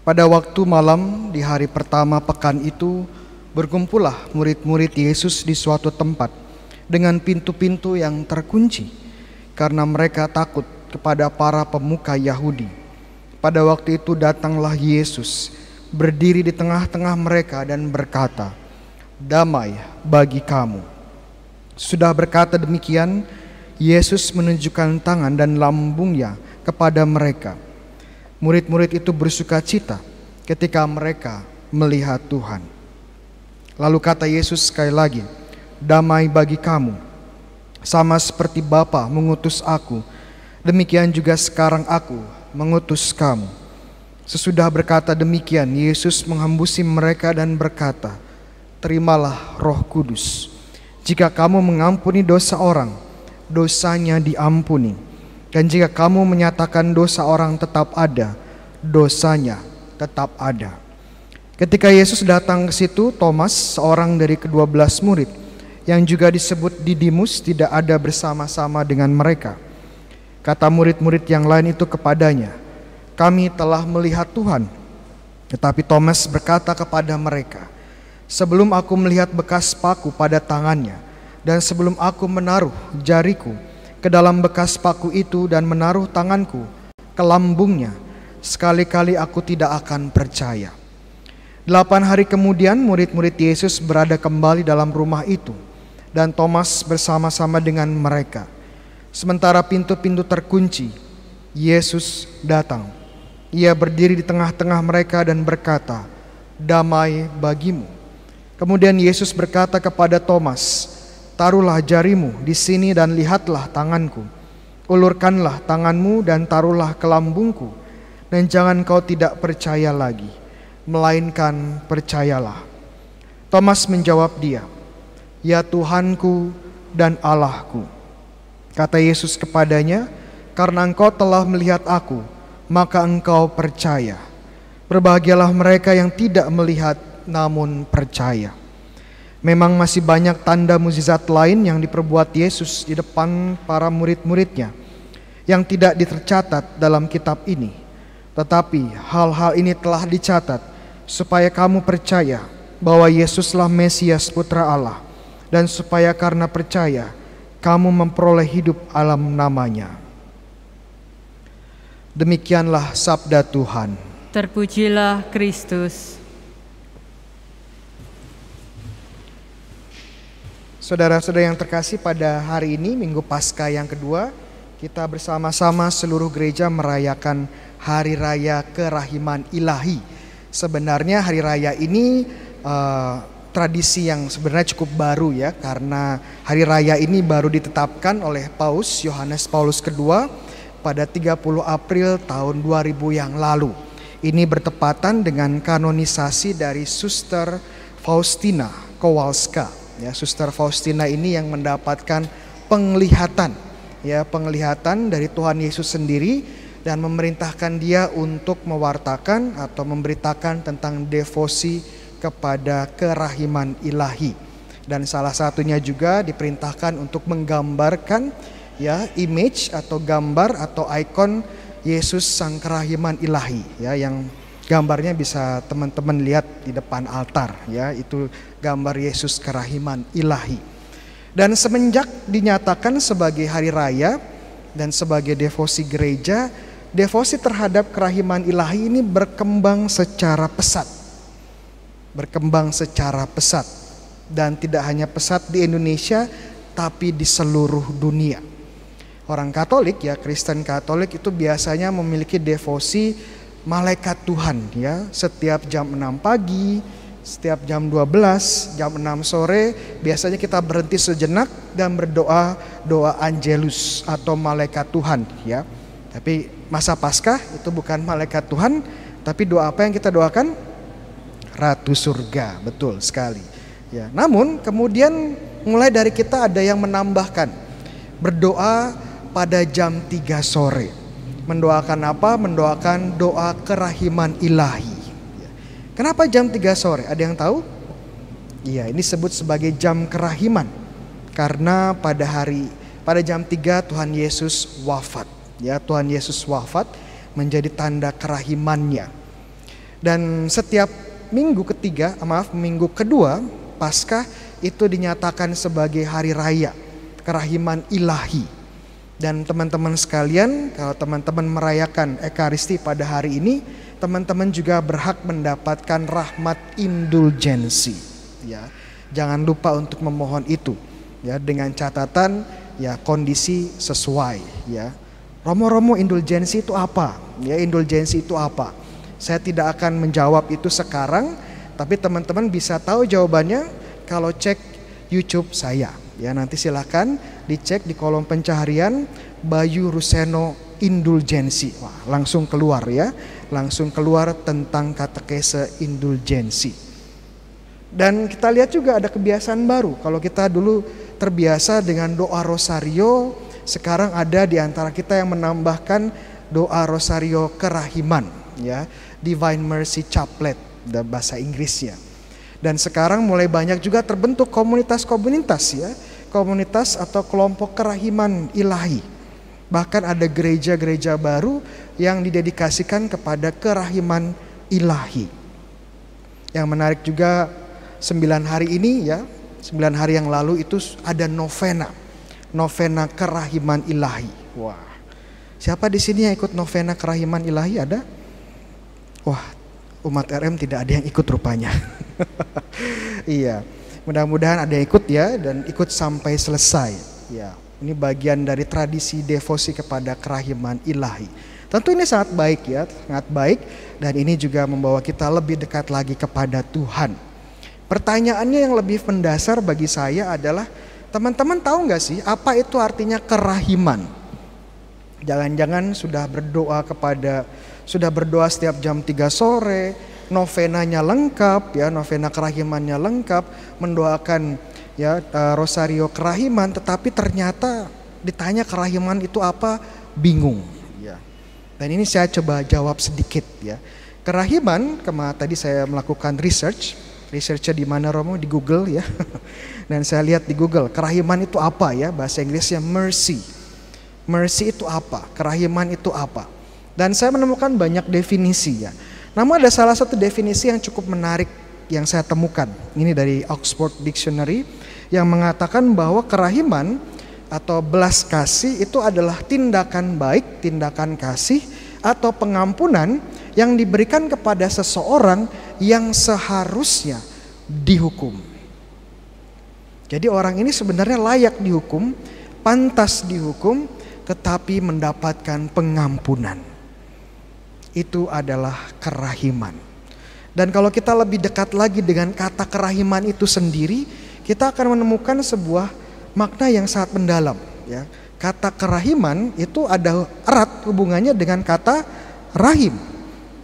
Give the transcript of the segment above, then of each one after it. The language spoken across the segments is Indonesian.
Pada waktu malam di hari pertama pekan itu, berkumpullah murid-murid Yesus di suatu tempat dengan pintu-pintu yang terkunci karena mereka takut kepada para pemuka Yahudi. Pada waktu itu datanglah Yesus berdiri di tengah-tengah mereka dan berkata, "Damai bagi kamu." Sudah berkata demikian, Yesus menunjukkan tangan dan lambungnya kepada mereka. Murid-murid itu bersuka cita ketika mereka melihat Tuhan. Lalu kata Yesus sekali lagi, damai bagi kamu. Sama seperti Bapa mengutus aku, demikian juga sekarang aku mengutus kamu. Sesudah berkata demikian, Yesus menghembusi mereka dan berkata, Terimalah roh kudus. Jika kamu mengampuni dosa orang, dosanya diampuni dan jika kamu menyatakan dosa orang tetap ada, dosanya tetap ada. Ketika Yesus datang ke situ, Thomas, seorang dari kedua belas murid, yang juga disebut Didimus, tidak ada bersama-sama dengan mereka. Kata murid-murid yang lain itu kepadanya, "Kami telah melihat Tuhan." Tetapi Thomas berkata kepada mereka, "Sebelum aku melihat bekas paku pada tangannya, dan sebelum aku menaruh jariku..." ke dalam bekas paku itu dan menaruh tanganku ke lambungnya. Sekali-kali aku tidak akan percaya. Delapan hari kemudian murid-murid Yesus berada kembali dalam rumah itu dan Thomas bersama-sama dengan mereka. Sementara pintu-pintu terkunci, Yesus datang. Ia berdiri di tengah-tengah mereka dan berkata, "Damai bagimu." Kemudian Yesus berkata kepada Thomas, Taruhlah jarimu di sini dan lihatlah tanganku. Ulurkanlah tanganmu dan taruhlah ke lambungku. Dan jangan kau tidak percaya lagi, melainkan percayalah. Thomas menjawab dia, Ya Tuhanku dan Allahku. Kata Yesus kepadanya, Karena engkau telah melihat aku, maka engkau percaya. Berbahagialah mereka yang tidak melihat namun percaya. Memang masih banyak tanda mukjizat lain yang diperbuat Yesus di depan para murid-muridnya yang tidak ditercatat dalam kitab ini. Tetapi hal-hal ini telah dicatat supaya kamu percaya bahwa Yesuslah Mesias putra Allah dan supaya karena percaya kamu memperoleh hidup alam namanya. Demikianlah sabda Tuhan. Terpujilah Kristus. Saudara-saudara yang terkasih pada hari ini Minggu Pasca yang kedua kita bersama-sama seluruh gereja merayakan Hari Raya Kerahiman Ilahi. Sebenarnya Hari Raya ini uh, tradisi yang sebenarnya cukup baru ya karena Hari Raya ini baru ditetapkan oleh Paus Yohanes Paulus II pada 30 April tahun 2000 yang lalu. Ini bertepatan dengan kanonisasi dari Suster Faustina Kowalska Ya, Suster Faustina ini yang mendapatkan penglihatan, ya penglihatan dari Tuhan Yesus sendiri dan memerintahkan dia untuk mewartakan atau memberitakan tentang devosi kepada kerahiman ilahi. Dan salah satunya juga diperintahkan untuk menggambarkan ya image atau gambar atau ikon Yesus sang kerahiman ilahi ya yang gambarnya bisa teman-teman lihat di depan altar ya itu gambar Yesus kerahiman ilahi dan semenjak dinyatakan sebagai hari raya dan sebagai devosi gereja devosi terhadap kerahiman ilahi ini berkembang secara pesat berkembang secara pesat dan tidak hanya pesat di Indonesia tapi di seluruh dunia. Orang Katolik ya Kristen Katolik itu biasanya memiliki devosi malaikat Tuhan ya setiap jam 6 pagi setiap jam 12 jam 6 sore biasanya kita berhenti sejenak dan berdoa doa angelus atau malaikat Tuhan ya tapi masa Paskah itu bukan malaikat Tuhan tapi doa apa yang kita doakan ratu surga betul sekali ya namun kemudian mulai dari kita ada yang menambahkan berdoa pada jam 3 sore Mendoakan apa? Mendoakan doa kerahiman ilahi. Kenapa jam 3 sore? Ada yang tahu? Iya, ini disebut sebagai jam kerahiman. Karena pada hari pada jam 3 Tuhan Yesus wafat. Ya, Tuhan Yesus wafat menjadi tanda kerahimannya. Dan setiap minggu ketiga, maaf, minggu kedua Paskah itu dinyatakan sebagai hari raya kerahiman ilahi dan teman-teman sekalian, kalau teman-teman merayakan Ekaristi pada hari ini, teman-teman juga berhak mendapatkan rahmat indulgensi. Ya, jangan lupa untuk memohon itu. Ya, dengan catatan ya kondisi sesuai. Ya, romo-romo indulgensi itu apa? Ya, indulgensi itu apa? Saya tidak akan menjawab itu sekarang, tapi teman-teman bisa tahu jawabannya kalau cek YouTube saya Ya, nanti silahkan dicek di kolom pencaharian Bayu Ruseno indulgensi. Wah, langsung keluar ya. Langsung keluar tentang katekese indulgensi. Dan kita lihat juga ada kebiasaan baru. Kalau kita dulu terbiasa dengan doa rosario, sekarang ada di antara kita yang menambahkan doa rosario kerahiman, ya, Divine Mercy Chaplet, bahasa Inggrisnya. Dan sekarang mulai banyak juga terbentuk komunitas-komunitas ya komunitas atau kelompok kerahiman ilahi. Bahkan ada gereja-gereja baru yang didedikasikan kepada kerahiman ilahi. Yang menarik juga sembilan hari ini ya, sembilan hari yang lalu itu ada novena. Novena kerahiman ilahi. Wah. Siapa di sini yang ikut novena kerahiman ilahi ada? Wah, umat RM tidak ada yang ikut rupanya. iya. Mudah-mudahan ada yang ikut ya dan ikut sampai selesai. Ya, ini bagian dari tradisi devosi kepada kerahiman ilahi. Tentu ini sangat baik ya, sangat baik dan ini juga membawa kita lebih dekat lagi kepada Tuhan. Pertanyaannya yang lebih mendasar bagi saya adalah teman-teman tahu nggak sih apa itu artinya kerahiman? Jangan-jangan sudah berdoa kepada sudah berdoa setiap jam 3 sore, novenanya lengkap ya, novena kerahimannya lengkap, mendoakan ya eh, rosario kerahiman tetapi ternyata ditanya kerahiman itu apa bingung ya. Dan ini saya coba jawab sedikit ya. Kerahiman, kema tadi saya melakukan research, researchnya di mana Romo di Google ya. Dan saya lihat di Google, kerahiman itu apa ya? Bahasa Inggrisnya mercy. Mercy itu apa? Kerahiman itu apa? Dan saya menemukan banyak definisi ya. Namun ada salah satu definisi yang cukup menarik yang saya temukan. Ini dari Oxford Dictionary yang mengatakan bahwa kerahiman atau belas kasih itu adalah tindakan baik, tindakan kasih atau pengampunan yang diberikan kepada seseorang yang seharusnya dihukum. Jadi orang ini sebenarnya layak dihukum, pantas dihukum, tetapi mendapatkan pengampunan itu adalah kerahiman. Dan kalau kita lebih dekat lagi dengan kata kerahiman itu sendiri, kita akan menemukan sebuah makna yang sangat mendalam. Ya. Kata kerahiman itu ada erat hubungannya dengan kata rahim.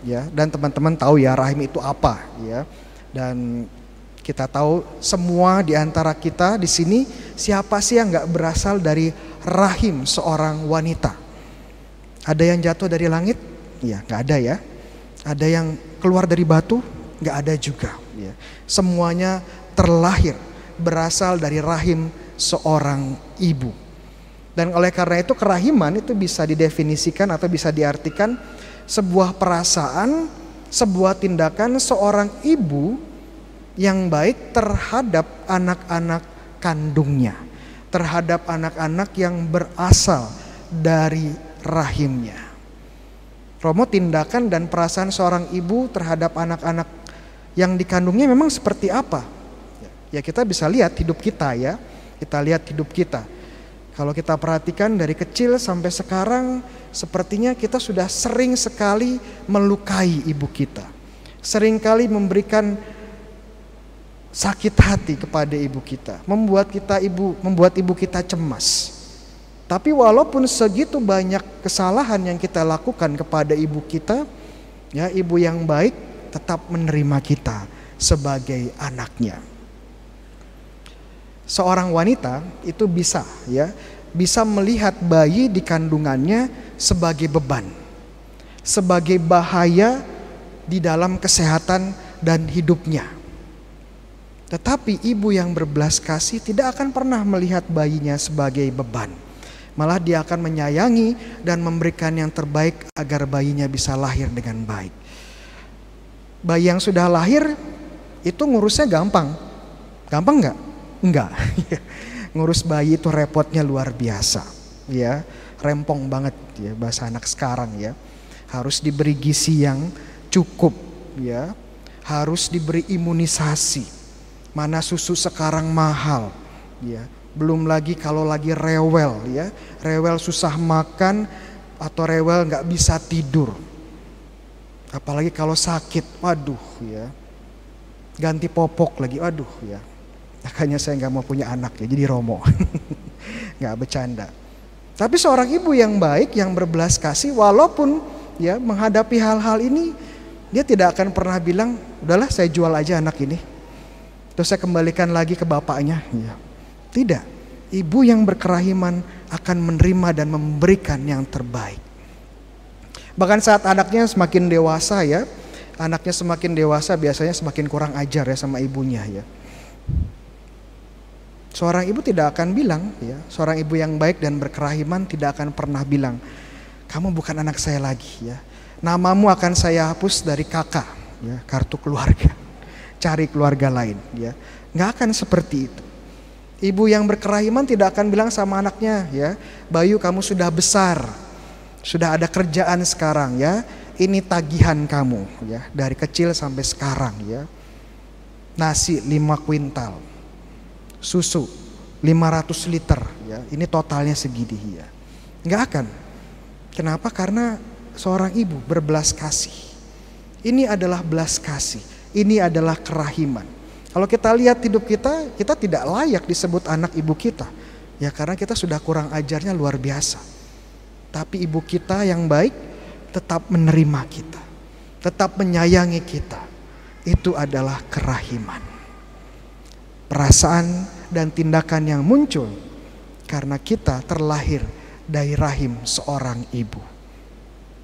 Ya, dan teman-teman tahu ya rahim itu apa, ya. Dan kita tahu semua di antara kita di sini siapa sih yang nggak berasal dari rahim seorang wanita? Ada yang jatuh dari langit? ya nggak ada ya. Ada yang keluar dari batu, nggak ada juga. Ya. Semuanya terlahir berasal dari rahim seorang ibu. Dan oleh karena itu kerahiman itu bisa didefinisikan atau bisa diartikan sebuah perasaan, sebuah tindakan seorang ibu yang baik terhadap anak-anak kandungnya, terhadap anak-anak yang berasal dari rahimnya. Romo tindakan dan perasaan seorang ibu terhadap anak-anak yang dikandungnya memang seperti apa? Ya kita bisa lihat hidup kita ya, kita lihat hidup kita. Kalau kita perhatikan dari kecil sampai sekarang, sepertinya kita sudah sering sekali melukai ibu kita. sering kali memberikan sakit hati kepada ibu kita, membuat kita ibu membuat ibu kita cemas. Tapi walaupun segitu banyak kesalahan yang kita lakukan kepada ibu kita, ya ibu yang baik tetap menerima kita sebagai anaknya. Seorang wanita itu bisa ya, bisa melihat bayi di kandungannya sebagai beban, sebagai bahaya di dalam kesehatan dan hidupnya. Tetapi ibu yang berbelas kasih tidak akan pernah melihat bayinya sebagai beban Malah dia akan menyayangi dan memberikan yang terbaik agar bayinya bisa lahir dengan baik. Bayi yang sudah lahir itu ngurusnya gampang. Gampang nggak? Enggak. Ngurus bayi itu repotnya luar biasa. Ya, rempong banget ya bahasa anak sekarang ya. Harus diberi gizi yang cukup ya. Harus diberi imunisasi. Mana susu sekarang mahal ya belum lagi kalau lagi rewel ya rewel susah makan atau rewel nggak bisa tidur apalagi kalau sakit waduh ya ganti popok lagi waduh ya makanya saya nggak mau punya anak ya jadi romo nggak bercanda tapi seorang ibu yang baik yang berbelas kasih walaupun ya menghadapi hal-hal ini dia tidak akan pernah bilang udahlah saya jual aja anak ini terus saya kembalikan lagi ke bapaknya ya tidak. Ibu yang berkerahiman akan menerima dan memberikan yang terbaik. Bahkan saat anaknya semakin dewasa ya, anaknya semakin dewasa biasanya semakin kurang ajar ya sama ibunya ya. Seorang ibu tidak akan bilang ya, seorang ibu yang baik dan berkerahiman tidak akan pernah bilang, "Kamu bukan anak saya lagi" ya. Namamu akan saya hapus dari kakak ya, kartu keluarga. Cari keluarga lain ya. Nggak akan seperti itu. Ibu yang berkerahiman tidak akan bilang sama anaknya ya, Bayu kamu sudah besar, sudah ada kerjaan sekarang ya, ini tagihan kamu ya, dari kecil sampai sekarang ya. Nasi lima kuintal, susu lima ratus liter ya, ini totalnya segini ya. nggak akan. Kenapa? Karena seorang ibu berbelas kasih. Ini adalah belas kasih, ini adalah kerahiman. Kalau kita lihat hidup kita, kita tidak layak disebut anak ibu kita. Ya karena kita sudah kurang ajarnya luar biasa. Tapi ibu kita yang baik tetap menerima kita. Tetap menyayangi kita. Itu adalah kerahiman. Perasaan dan tindakan yang muncul karena kita terlahir dari rahim seorang ibu.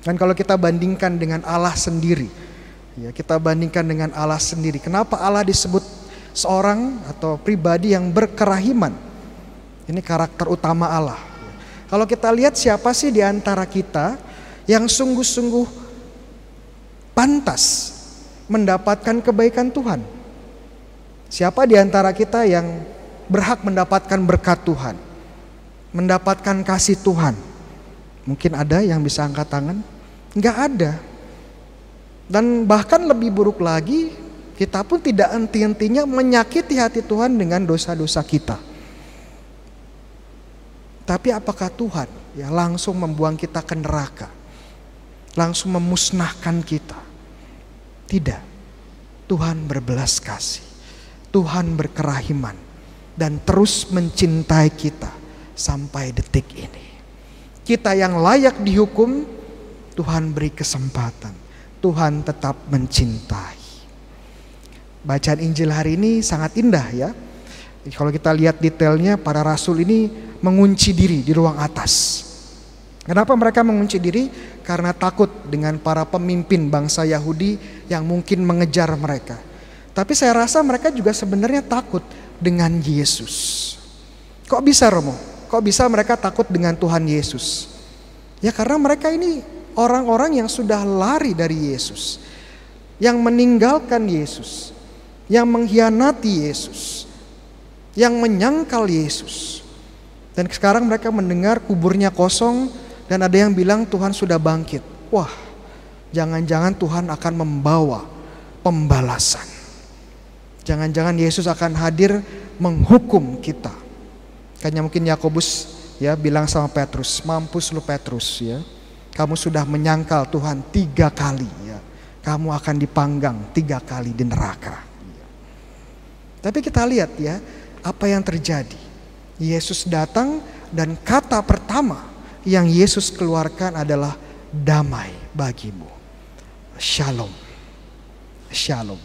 Dan kalau kita bandingkan dengan Allah sendiri, ya kita bandingkan dengan Allah sendiri. Kenapa Allah disebut seorang atau pribadi yang berkerahiman. Ini karakter utama Allah. Kalau kita lihat siapa sih di antara kita yang sungguh-sungguh pantas mendapatkan kebaikan Tuhan? Siapa di antara kita yang berhak mendapatkan berkat Tuhan? Mendapatkan kasih Tuhan? Mungkin ada yang bisa angkat tangan? Enggak ada. Dan bahkan lebih buruk lagi, kita pun tidak henti-hentinya menyakiti hati Tuhan dengan dosa-dosa kita. Tapi apakah Tuhan ya langsung membuang kita ke neraka? Langsung memusnahkan kita? Tidak. Tuhan berbelas kasih. Tuhan berkerahiman dan terus mencintai kita sampai detik ini. Kita yang layak dihukum, Tuhan beri kesempatan. Tuhan tetap mencintai bacaan Injil hari ini sangat indah ya. Kalau kita lihat detailnya para rasul ini mengunci diri di ruang atas. Kenapa mereka mengunci diri? Karena takut dengan para pemimpin bangsa Yahudi yang mungkin mengejar mereka. Tapi saya rasa mereka juga sebenarnya takut dengan Yesus. Kok bisa Romo? Kok bisa mereka takut dengan Tuhan Yesus? Ya karena mereka ini orang-orang yang sudah lari dari Yesus. Yang meninggalkan Yesus yang mengkhianati Yesus, yang menyangkal Yesus. Dan sekarang mereka mendengar kuburnya kosong dan ada yang bilang Tuhan sudah bangkit. Wah, jangan-jangan Tuhan akan membawa pembalasan. Jangan-jangan Yesus akan hadir menghukum kita. Kayaknya mungkin Yakobus ya bilang sama Petrus, mampus lu Petrus ya. Kamu sudah menyangkal Tuhan tiga kali ya. Kamu akan dipanggang tiga kali di neraka. Tapi kita lihat ya, apa yang terjadi. Yesus datang dan kata pertama yang Yesus keluarkan adalah damai bagimu. Shalom. Shalom.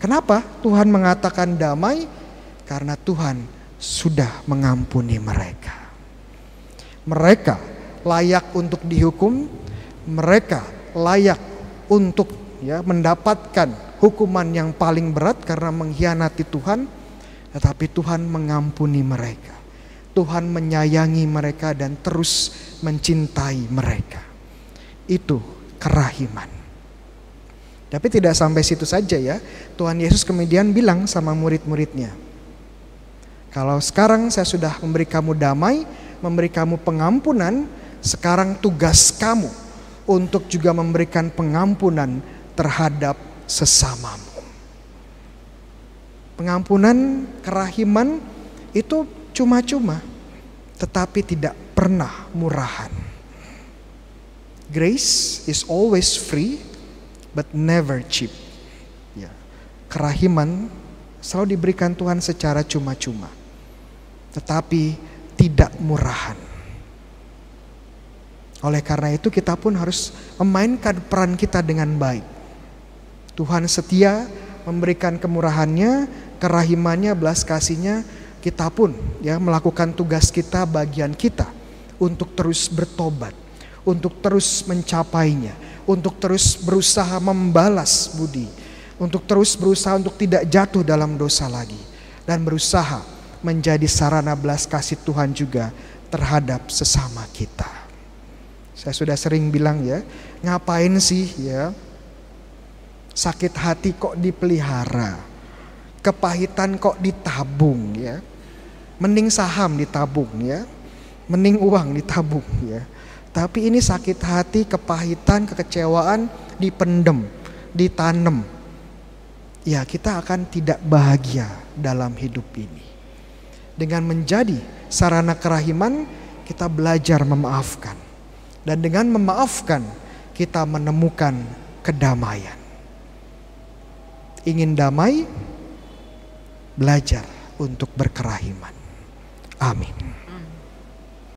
Kenapa Tuhan mengatakan damai? Karena Tuhan sudah mengampuni mereka. Mereka layak untuk dihukum, mereka layak untuk ya mendapatkan hukuman yang paling berat karena mengkhianati Tuhan, tetapi Tuhan mengampuni mereka. Tuhan menyayangi mereka dan terus mencintai mereka. Itu kerahiman. Tapi tidak sampai situ saja ya. Tuhan Yesus kemudian bilang sama murid-muridnya, "Kalau sekarang saya sudah memberi kamu damai, memberi kamu pengampunan, sekarang tugas kamu untuk juga memberikan pengampunan terhadap sesamamu. Pengampunan, kerahiman itu cuma-cuma, tetapi tidak pernah murahan. Grace is always free, but never cheap. Ya. Kerahiman selalu diberikan Tuhan secara cuma-cuma, tetapi tidak murahan. Oleh karena itu kita pun harus memainkan peran kita dengan baik Tuhan setia memberikan kemurahannya, kerahimannya, belas kasihnya, kita pun ya melakukan tugas kita, bagian kita untuk terus bertobat, untuk terus mencapainya, untuk terus berusaha membalas budi, untuk terus berusaha untuk tidak jatuh dalam dosa lagi dan berusaha menjadi sarana belas kasih Tuhan juga terhadap sesama kita. Saya sudah sering bilang ya, ngapain sih ya sakit hati kok dipelihara, kepahitan kok ditabung ya. Mending saham ditabung ya, mending uang ditabung ya. Tapi ini sakit hati, kepahitan, kekecewaan dipendem, ditanam. Ya, kita akan tidak bahagia dalam hidup ini. Dengan menjadi sarana kerahiman, kita belajar memaafkan. Dan dengan memaafkan, kita menemukan kedamaian ingin damai, belajar untuk berkerahiman. Amin.